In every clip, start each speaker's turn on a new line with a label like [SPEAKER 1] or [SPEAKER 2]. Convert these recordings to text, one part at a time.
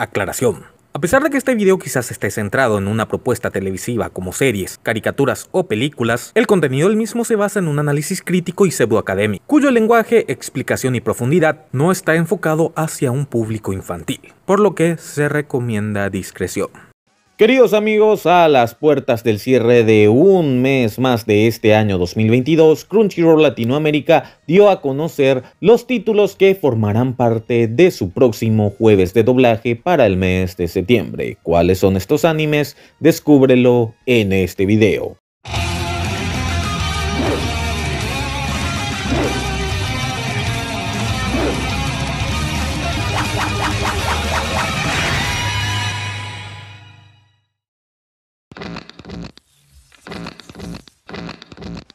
[SPEAKER 1] Aclaración. A pesar de que este video quizás esté centrado en una propuesta televisiva como series, caricaturas o películas, el contenido del mismo se basa en un análisis crítico y pseudoacadémico, cuyo lenguaje, explicación y profundidad no está enfocado hacia un público infantil, por lo que se recomienda discreción. Queridos amigos, a las puertas del cierre de un mes más de este año 2022, Crunchyroll Latinoamérica dio a conocer los títulos que formarán parte de su próximo jueves de doblaje para el mes de septiembre. ¿Cuáles son estos animes? Descúbrelo en este video.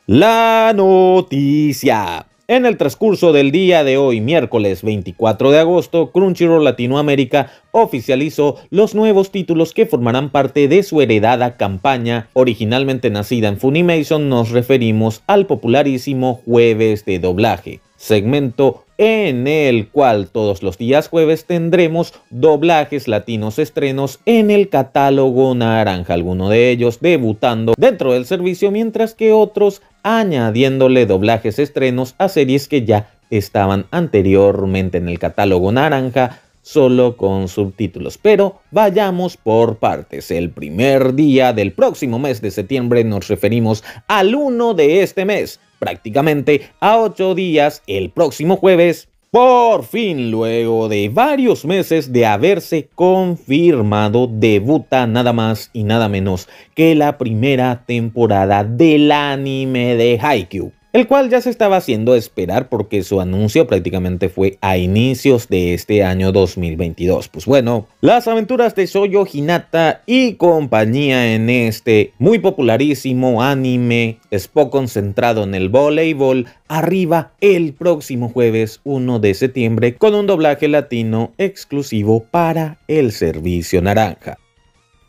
[SPEAKER 1] La noticia. En el transcurso del día de hoy, miércoles 24 de agosto, Crunchyroll Latinoamérica oficializó los nuevos títulos que formarán parte de su heredada campaña. Originalmente nacida en Funimation, nos referimos al popularísimo Jueves de Doblaje, segmento en el cual todos los días jueves tendremos doblajes latinos estrenos en el catálogo naranja, algunos de ellos debutando dentro del servicio, mientras que otros añadiéndole doblajes estrenos a series que ya estaban anteriormente en el catálogo naranja, solo con subtítulos. Pero vayamos por partes. El primer día del próximo mes de septiembre nos referimos al 1 de este mes, prácticamente a ocho días el próximo jueves. Por fin, luego de varios meses de haberse confirmado, debuta nada más y nada menos que la primera temporada del anime de Haikyuu el cual ya se estaba haciendo esperar porque su anuncio prácticamente fue a inicios de este año 2022. Pues bueno, las aventuras de Soyo Hinata y compañía en este muy popularísimo anime Spock concentrado en el voleibol arriba el próximo jueves 1 de septiembre con un doblaje latino exclusivo para el servicio naranja.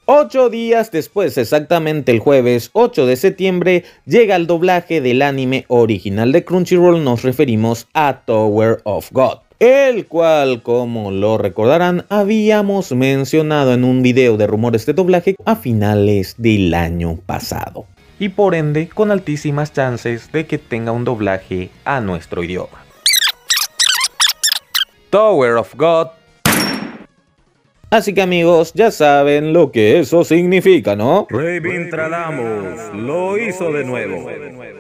[SPEAKER 1] Ocho días después, exactamente el jueves 8 de septiembre, llega el doblaje del anime original de Crunchyroll, nos referimos a Tower of God. El cual, como lo recordarán, habíamos mencionado en un video de rumores de doblaje a finales del año pasado. Y por ende, con altísimas chances de que tenga un doblaje a nuestro idioma. Tower of God Así que amigos, ya saben lo que eso significa, ¿no? Raven lo hizo de nuevo.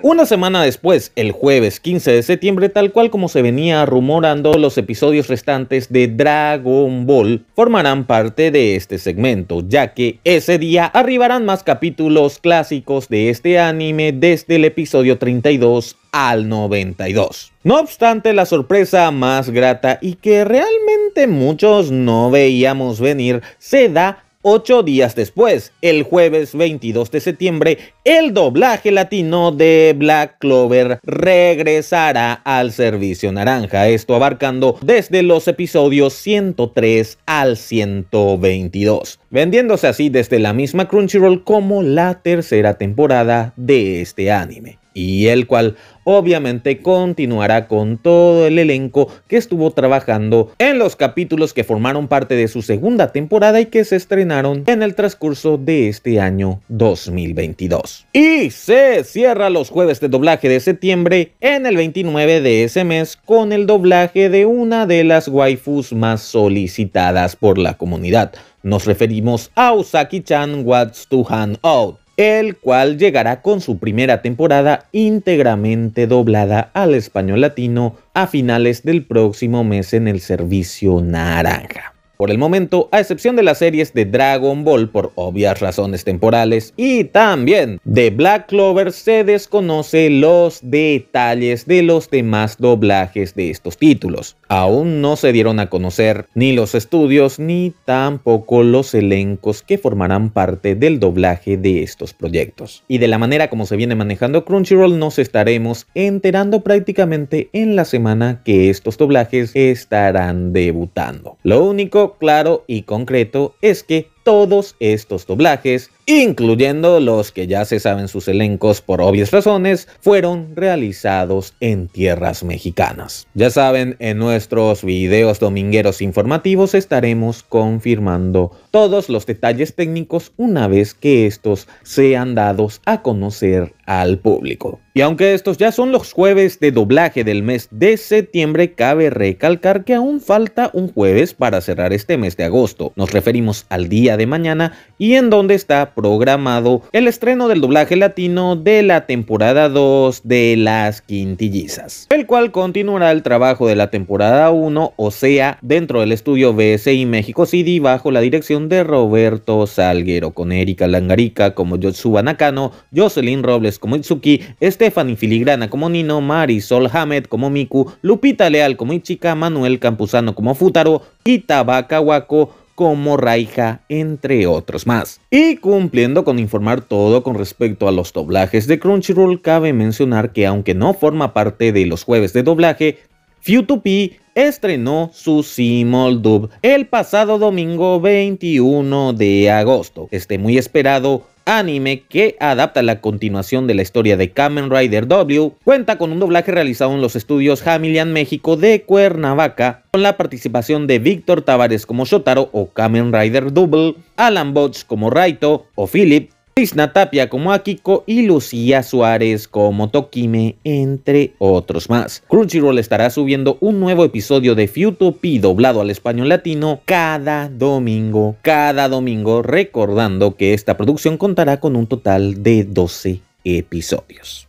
[SPEAKER 1] Una semana después, el jueves 15 de septiembre, tal cual como se venía rumorando, los episodios restantes de Dragon Ball formarán parte de este segmento, ya que ese día arribarán más capítulos clásicos de este anime desde el episodio 32 al 92. No obstante, la sorpresa más grata y que realmente muchos no veíamos venir se da ocho días después, el jueves 22 de septiembre, el doblaje latino de Black Clover regresará al servicio naranja, esto abarcando desde los episodios 103 al 122, vendiéndose así desde la misma Crunchyroll como la tercera temporada de este anime y el cual obviamente continuará con todo el elenco que estuvo trabajando en los capítulos que formaron parte de su segunda temporada y que se estrenaron en el transcurso de este año 2022. Y se cierra los jueves de doblaje de septiembre en el 29 de ese mes con el doblaje de una de las waifus más solicitadas por la comunidad. Nos referimos a Usaki-chan What's to Hand Out el cual llegará con su primera temporada íntegramente doblada al español latino a finales del próximo mes en el servicio naranja. Por el momento, a excepción de las series de Dragon Ball por obvias razones temporales y también de Black Clover, se desconoce los detalles de los demás doblajes de estos títulos. Aún no se dieron a conocer ni los estudios ni tampoco los elencos que formarán parte del doblaje de estos proyectos. Y de la manera como se viene manejando Crunchyroll nos estaremos enterando prácticamente en la semana que estos doblajes estarán debutando. Lo único claro y concreto es que todos estos doblajes, incluyendo los que ya se saben sus elencos por obvias razones, fueron realizados en tierras mexicanas. Ya saben, en nuestros videos domingueros informativos estaremos confirmando todos los detalles técnicos una vez que estos sean dados a conocer al público. Y aunque estos ya son los jueves de doblaje del mes de septiembre, cabe recalcar que aún falta un jueves para cerrar este mes de agosto. Nos referimos al día de mañana y en donde está programado el estreno del doblaje latino de la temporada 2 de Las Quintillizas, el cual continuará el trabajo de la temporada 1, o sea, dentro del estudio BSI México City bajo la dirección de Roberto Salguero, con Erika Langarica como Yotsuba Nakano, Jocelyn Robles como Itsuki, Stephanie Filigrana como Nino, Marisol Hamed como Miku, Lupita Leal como Ichika, Manuel Campuzano como Futaro, Kitaba Kawako como Raija, entre otros más. Y cumpliendo con informar todo con respecto a los doblajes de Crunchyroll, cabe mencionar que aunque no forma parte de los jueves de doblaje, FU2P estrenó su Simuldub el pasado domingo 21 de agosto. Este muy esperado anime que adapta la continuación de la historia de Kamen Rider W, cuenta con un doblaje realizado en los estudios Hamilian México de Cuernavaca, con la participación de Víctor Tavares como Shotaro o Kamen Rider Double, Alan Botch como Raito o Philip, Krishna Tapia como Akiko y Lucía Suárez como Tokime, entre otros más. Crunchyroll estará subiendo un nuevo episodio de Futopi doblado al español latino cada domingo, cada domingo, recordando que esta producción contará con un total de 12 episodios.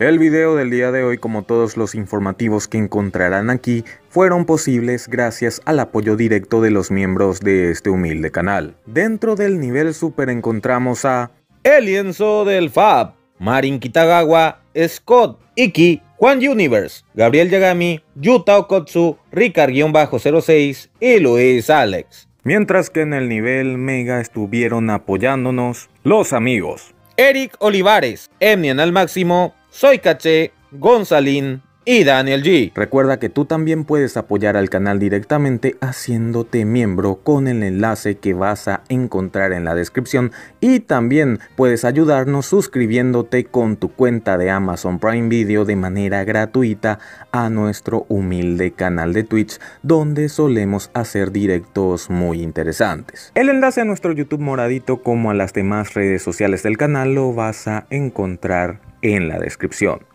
[SPEAKER 1] El video del día de hoy, como todos los informativos que encontrarán aquí, fueron posibles gracias al apoyo directo de los miembros de este humilde canal. Dentro del nivel super encontramos a... El lienzo del Fab, Marin Kitagawa, Scott, Iki, Juan Universe, Gabriel Yagami, Yuta Okotsu, Ricard-06 y Luis Alex. Mientras que en el nivel Mega estuvieron apoyándonos los amigos. Eric Olivares, Emnian al máximo, soy Caché, Gonzalín y Daniel G. Recuerda que tú también puedes apoyar al canal directamente haciéndote miembro con el enlace que vas a encontrar en la descripción y también puedes ayudarnos suscribiéndote con tu cuenta de Amazon Prime Video de manera gratuita a nuestro humilde canal de Twitch donde solemos hacer directos muy interesantes. El enlace a nuestro YouTube moradito como a las demás redes sociales del canal lo vas a encontrar en la descripción.